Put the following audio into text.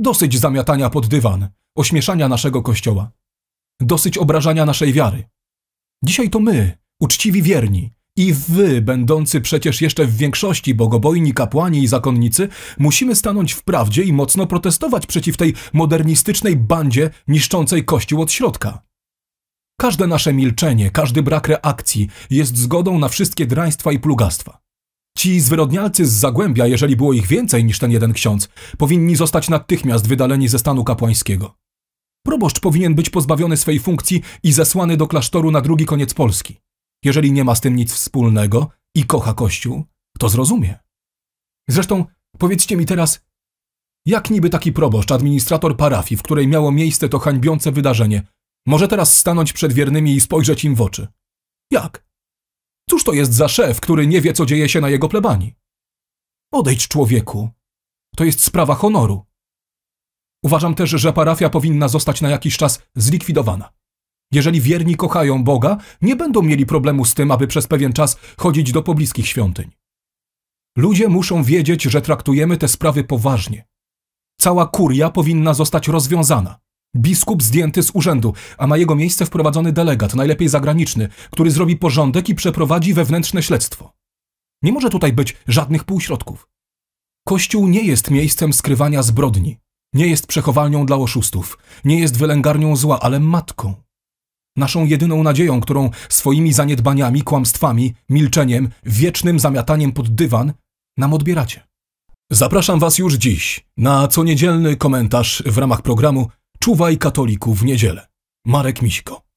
Dosyć zamiatania pod dywan, ośmieszania naszego kościoła. Dosyć obrażania naszej wiary. Dzisiaj to my, uczciwi wierni, i wy, będący przecież jeszcze w większości bogobojni, kapłani i zakonnicy, musimy stanąć w prawdzie i mocno protestować przeciw tej modernistycznej bandzie niszczącej Kościół od środka. Każde nasze milczenie, każdy brak reakcji jest zgodą na wszystkie draństwa i plugastwa. Ci zwyrodnialcy z Zagłębia, jeżeli było ich więcej niż ten jeden ksiądz, powinni zostać natychmiast wydaleni ze stanu kapłańskiego. Proboszcz powinien być pozbawiony swej funkcji i zesłany do klasztoru na drugi koniec Polski. Jeżeli nie ma z tym nic wspólnego i kocha Kościół, to zrozumie. Zresztą powiedzcie mi teraz, jak niby taki proboszcz, administrator parafii, w której miało miejsce to hańbiące wydarzenie, może teraz stanąć przed wiernymi i spojrzeć im w oczy? Jak? Cóż to jest za szef, który nie wie, co dzieje się na jego plebanii? Odejdź, człowieku. To jest sprawa honoru. Uważam też, że parafia powinna zostać na jakiś czas zlikwidowana. Jeżeli wierni kochają Boga, nie będą mieli problemu z tym, aby przez pewien czas chodzić do pobliskich świątyń. Ludzie muszą wiedzieć, że traktujemy te sprawy poważnie. Cała kuria powinna zostać rozwiązana. Biskup zdjęty z urzędu, a na jego miejsce wprowadzony delegat, najlepiej zagraniczny, który zrobi porządek i przeprowadzi wewnętrzne śledztwo. Nie może tutaj być żadnych półśrodków. Kościół nie jest miejscem skrywania zbrodni, nie jest przechowalnią dla oszustów, nie jest wylęgarnią zła, ale matką. Naszą jedyną nadzieją, którą swoimi zaniedbaniami, kłamstwami, milczeniem, wiecznym zamiataniem pod dywan nam odbieracie. Zapraszam Was już dziś na coniedzielny komentarz w ramach programu Czuwaj katoliku w niedzielę. Marek Miśko.